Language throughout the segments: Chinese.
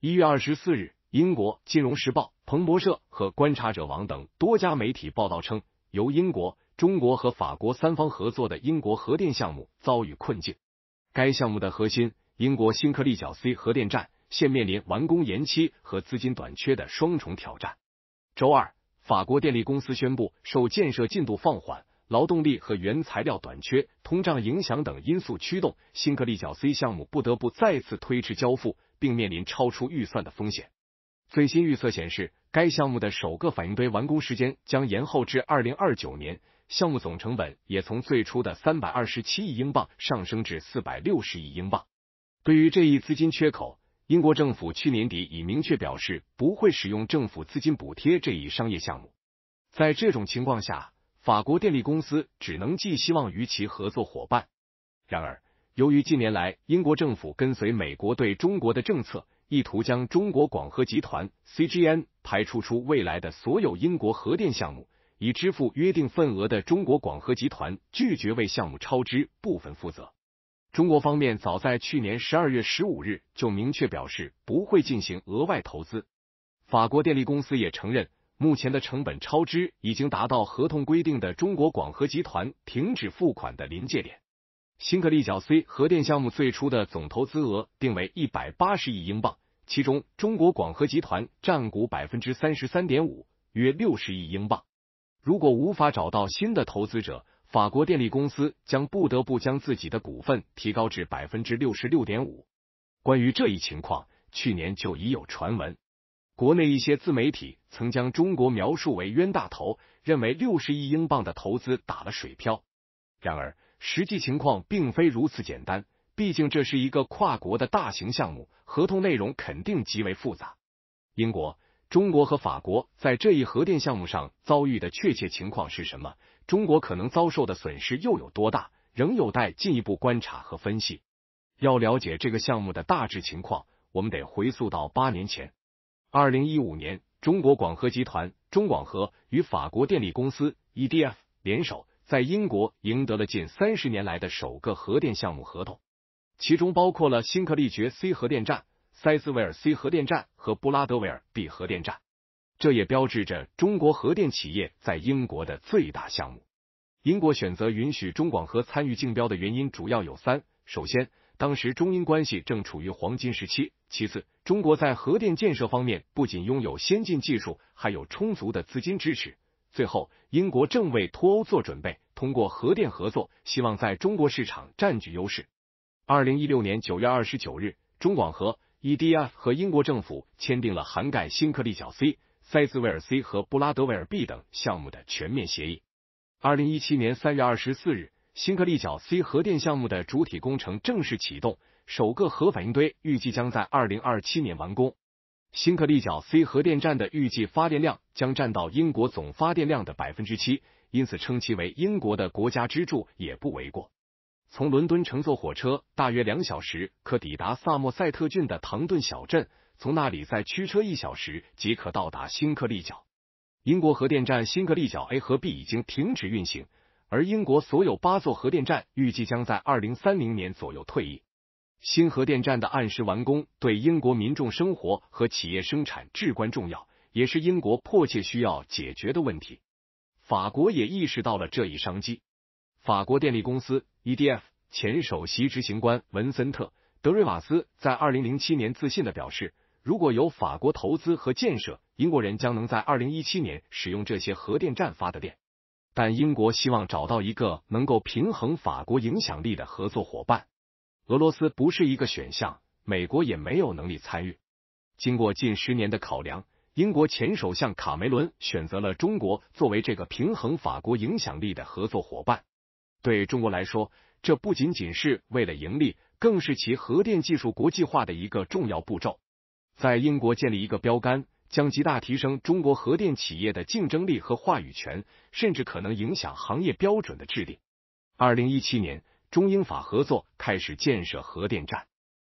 一月二十四日，英国《金融时报》、彭博社和观察者网等多家媒体报道称，由英国、中国和法国三方合作的英国核电项目遭遇困境。该项目的核心——英国新克利角 C 核电站，现面临完工延期和资金短缺的双重挑战。周二，法国电力公司宣布，受建设进度放缓。劳动力和原材料短缺、通胀影响等因素驱动，新格利角 C 项目不得不再次推迟交付，并面临超出预算的风险。最新预测显示，该项目的首个反应堆完工时间将延后至二零二九年，项目总成本也从最初的三百二十七亿英镑上升至四百六十亿英镑。对于这一资金缺口，英国政府去年底已明确表示不会使用政府资金补贴这一商业项目。在这种情况下，法国电力公司只能寄希望于其合作伙伴。然而，由于近年来英国政府跟随美国对中国的政策，意图将中国广核集团 （C G N） 排除出未来的所有英国核电项目，已支付约定份额的中国广核集团拒绝为项目超支部分负责。中国方面早在去年十二月十五日就明确表示不会进行额外投资。法国电力公司也承认。目前的成本超支已经达到合同规定的中国广核集团停止付款的临界点。新格利角 C 核电项目最初的总投资额定为一百八十亿英镑，其中中国广核集团占股百分之三十三点五，约六十亿英镑。如果无法找到新的投资者，法国电力公司将不得不将自己的股份提高至百分之六十六点五。关于这一情况，去年就已有传闻。国内一些自媒体曾将中国描述为冤大头，认为六十亿英镑的投资打了水漂。然而实际情况并非如此简单，毕竟这是一个跨国的大型项目，合同内容肯定极为复杂。英国、中国和法国在这一核电项目上遭遇的确切情况是什么？中国可能遭受的损失又有多大？仍有待进一步观察和分析。要了解这个项目的大致情况，我们得回溯到八年前。二零一五年，中国广核集团中广核与法国电力公司 EDF 联手，在英国赢得了近三十年来的首个核电项目合同，其中包括了新克利爵 C 核电站、塞斯维尔 C 核电站和布拉德维尔 B 核电站。这也标志着中国核电企业在英国的最大项目。英国选择允许中广核参与竞标的原因主要有三：首先，当时中英关系正处于黄金时期。其次，中国在核电建设方面不仅拥有先进技术，还有充足的资金支持。最后，英国正为脱欧做准备，通过核电合作，希望在中国市场占据优势。二零一六年九月二十九日，中广核 EDF 和英国政府签订了涵盖新克利角 C、塞兹维尔 C 和布拉德维尔 B 等项目的全面协议。二零一七年三月二十四日。新克利角 C 核电项目的主体工程正式启动，首个核反应堆预计将在二零二七年完工。新克利角 C 核电站的预计发电量将占到英国总发电量的百分之七，因此称其为英国的国家支柱也不为过。从伦敦乘坐火车大约两小时可抵达萨默塞特郡的唐顿小镇，从那里再驱车一小时即可到达新克利角。英国核电站新克利角 A 和 B 已经停止运行。而英国所有八座核电站预计将在二零三零年左右退役。新核电站的按时完工对英国民众生活和企业生产至关重要，也是英国迫切需要解决的问题。法国也意识到了这一商机。法国电力公司 EDF 前首席执行官文森特·德瑞瓦斯在二零零七年自信的表示，如果由法国投资和建设，英国人将能在二零一七年使用这些核电站发的电。但英国希望找到一个能够平衡法国影响力的合作伙伴，俄罗斯不是一个选项，美国也没有能力参与。经过近十年的考量，英国前首相卡梅伦选择了中国作为这个平衡法国影响力的合作伙伴。对中国来说，这不仅仅是为了盈利，更是其核电技术国际化的一个重要步骤，在英国建立一个标杆。将极大提升中国核电企业的竞争力和话语权，甚至可能影响行业标准的制定。二零一七年，中英法合作开始建设核电站。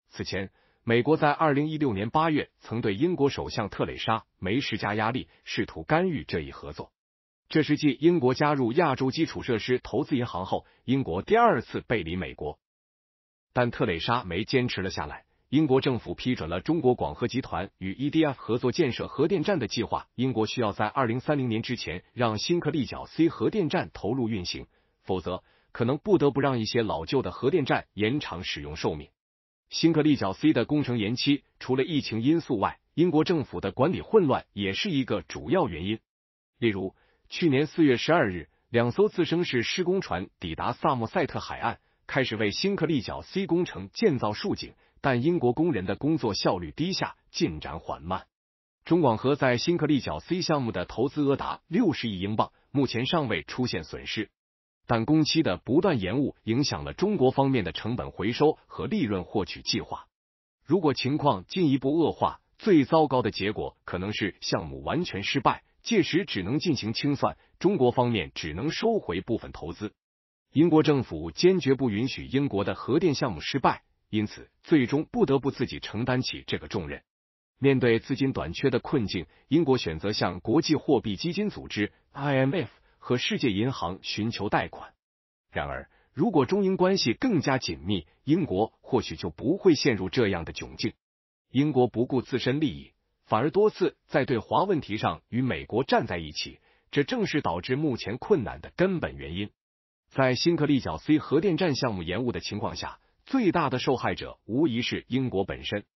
此前，美国在二零一六年八月曾对英国首相特蕾莎梅施加压力，试图干预这一合作。这是继英国加入亚洲基础设施投资银行后，英国第二次背离美国，但特蕾莎梅坚持了下来。英国政府批准了中国广核集团与 EDF 合作建设核电站的计划。英国需要在二零三零年之前让新克利角 C 核电站投入运行，否则可能不得不让一些老旧的核电站延长使用寿命。新克利角 C 的工程延期，除了疫情因素外，英国政府的管理混乱也是一个主要原因。例如，去年四月十二日，两艘自升式施工船抵达萨默塞特海岸，开始为新克利角 C 工程建造竖井。但英国工人的工作效率低下，进展缓慢。中广核在新克利角 C 项目的投资额达六十亿英镑，目前尚未出现损失，但工期的不断延误影响了中国方面的成本回收和利润获取计划。如果情况进一步恶化，最糟糕的结果可能是项目完全失败，届时只能进行清算，中国方面只能收回部分投资。英国政府坚决不允许英国的核电项目失败。因此，最终不得不自己承担起这个重任。面对资金短缺的困境，英国选择向国际货币基金组织 （IMF） 和世界银行寻求贷款。然而，如果中英关系更加紧密，英国或许就不会陷入这样的窘境。英国不顾自身利益，反而多次在对华问题上与美国站在一起，这正是导致目前困难的根本原因。在新克利角 C 核电站项目延误的情况下。最大的受害者无疑是英国本身，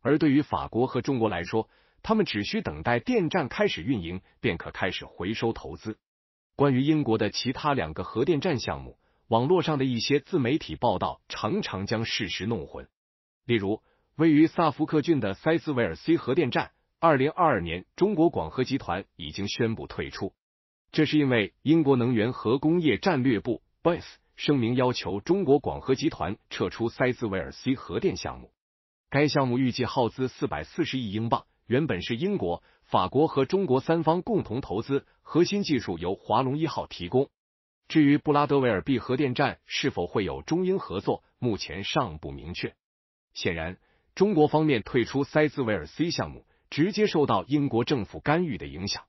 而对于法国和中国来说，他们只需等待电站开始运营，便可开始回收投资。关于英国的其他两个核电站项目，网络上的一些自媒体报道常常将事实弄混。例如，位于萨福克郡的塞斯维尔 C 核电站，二零二二年，中国广核集团已经宣布退出，这是因为英国能源核工业战略部 BIS。声明要求中国广核集团撤出塞兹维尔 C 核电项目。该项目预计耗资四百四十亿英镑，原本是英国、法国和中国三方共同投资，核心技术由华龙一号提供。至于布拉德维尔 B 核电站是否会有中英合作，目前尚不明确。显然，中国方面退出塞兹维尔 C 项目，直接受到英国政府干预的影响。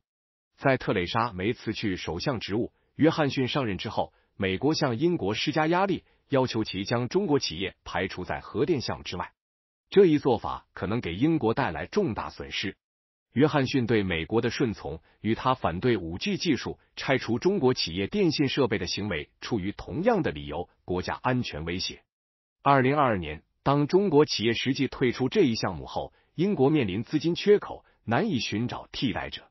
在特蕾莎梅辞去首相职务，约翰逊上任之后。美国向英国施加压力，要求其将中国企业排除在核电项目之外。这一做法可能给英国带来重大损失。约翰逊对美国的顺从，与他反对五 G 技术、拆除中国企业电信设备的行为，出于同样的理由——国家安全威胁。二零二二年，当中国企业实际退出这一项目后，英国面临资金缺口，难以寻找替代者。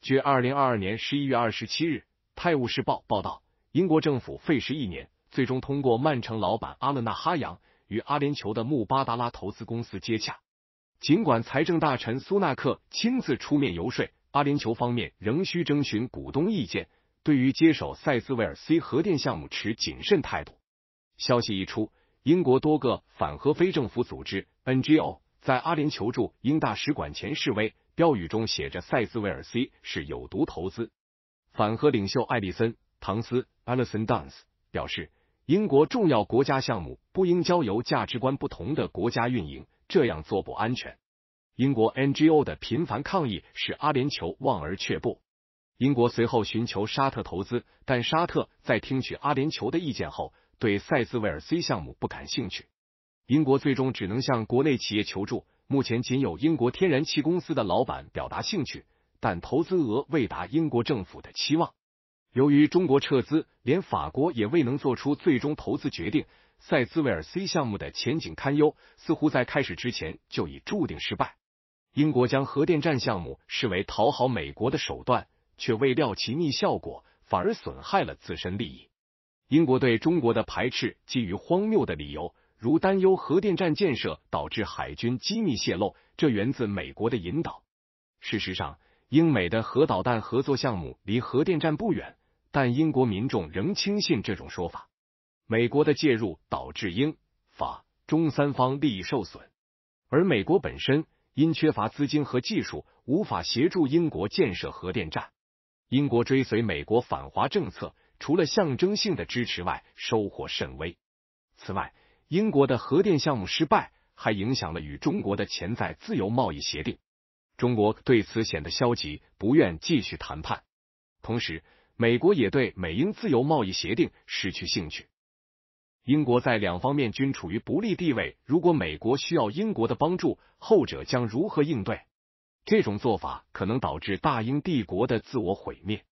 据二零二二年十一月二十七日《泰晤士报》报道。英国政府费时一年，最终通过曼城老板阿勒纳哈扬与阿联酋的穆巴达拉投资公司接洽。尽管财政大臣苏纳克亲自出面游说，阿联酋方面仍需征询股东意见，对于接手塞斯维尔 C 核电项目持谨慎态度。消息一出，英国多个反核非政府组织 NGO 在阿联酋驻英大使馆前示威，标语中写着“塞斯维尔 C 是有毒投资”。反核领袖艾利森。唐斯 （Alison d o n s 表示，英国重要国家项目不应交由价值观不同的国家运营，这样做不安全。英国 NGO 的频繁抗议使阿联酋望而却步。英国随后寻求沙特投资，但沙特在听取阿联酋的意见后，对塞斯维尔 C 项目不感兴趣。英国最终只能向国内企业求助，目前仅有英国天然气公司的老板表达兴趣，但投资额未达英国政府的期望。由于中国撤资，连法国也未能做出最终投资决定，塞兹维尔 C 项目的前景堪忧，似乎在开始之前就已注定失败。英国将核电站项目视为讨好美国的手段，却未料其逆效果，反而损害了自身利益。英国对中国的排斥基于荒谬的理由，如担忧核电站建设导致海军机密泄露，这源自美国的引导。事实上，英美的核导弹合作项目离核电站不远。但英国民众仍轻信这种说法。美国的介入导致英法中三方利益受损，而美国本身因缺乏资金和技术，无法协助英国建设核电站。英国追随美国反华政策，除了象征性的支持外，收获甚微。此外，英国的核电项目失败还影响了与中国的潜在自由贸易协定。中国对此显得消极，不愿继续谈判。同时，美国也对美英自由贸易协定失去兴趣。英国在两方面均处于不利地位。如果美国需要英国的帮助，后者将如何应对？这种做法可能导致大英帝国的自我毁灭。